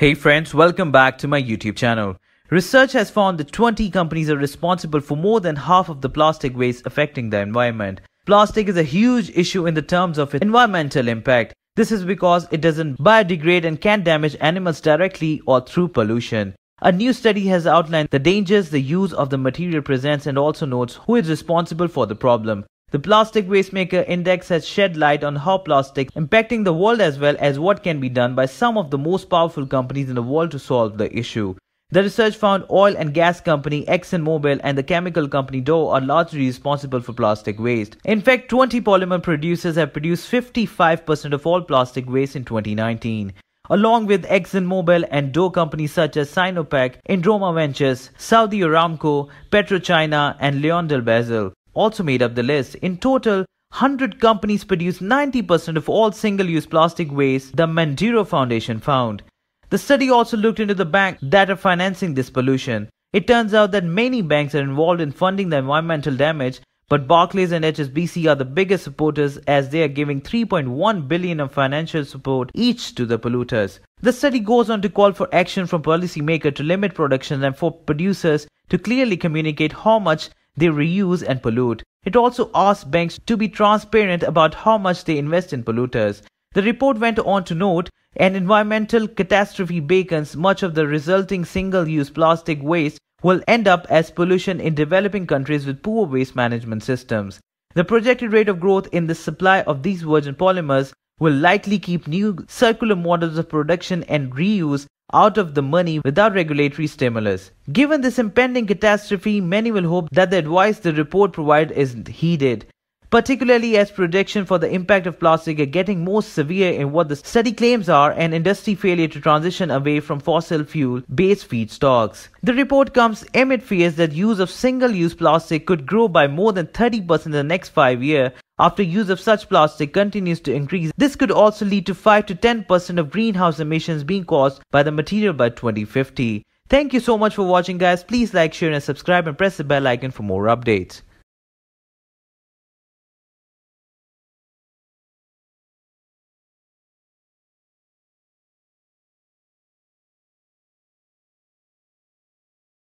Hey friends, welcome back to my YouTube channel. Research has found that 20 companies are responsible for more than half of the plastic waste affecting the environment. Plastic is a huge issue in the terms of its environmental impact. This is because it doesn't biodegrade and can damage animals directly or through pollution. A new study has outlined the dangers the use of the material presents and also notes who is responsible for the problem. The Plastic Wastemaker Index has shed light on how plastics impacting the world as well as what can be done by some of the most powerful companies in the world to solve the issue. The research found oil and gas company ExxonMobil and the chemical company Dow are largely responsible for plastic waste. In fact, 20 polymer producers have produced 55% of all plastic waste in 2019. Along with ExxonMobil and Dow companies such as Sinopec, Indroma Ventures, Saudi Aramco, PetroChina and Leon Del Basel also made up the list. In total, 100 companies produce 90% of all single-use plastic waste the Mandiro Foundation found. The study also looked into the banks that are financing this pollution. It turns out that many banks are involved in funding the environmental damage, but Barclays and HSBC are the biggest supporters as they are giving 3.1 billion of financial support each to the polluters. The study goes on to call for action from policymakers to limit production and for producers to clearly communicate how much they reuse and pollute. It also asks banks to be transparent about how much they invest in polluters. The report went on to note an environmental catastrophe beacons much of the resulting single-use plastic waste will end up as pollution in developing countries with poor waste management systems. The projected rate of growth in the supply of these virgin polymers will likely keep new circular models of production and reuse out of the money without regulatory stimulus. Given this impending catastrophe, many will hope that the advice the report provides is heeded, particularly as prediction for the impact of plastic are getting more severe in what the study claims are an industry failure to transition away from fossil fuel-based feedstocks. The report comes amid fears that use of single-use plastic could grow by more than 30% in the next five years, after use of such plastic continues to increase. This could also lead to 5 to 10% of greenhouse emissions being caused by the material by 2050. Thank you so much for watching guys. Please like, share and subscribe and press the bell icon for more updates.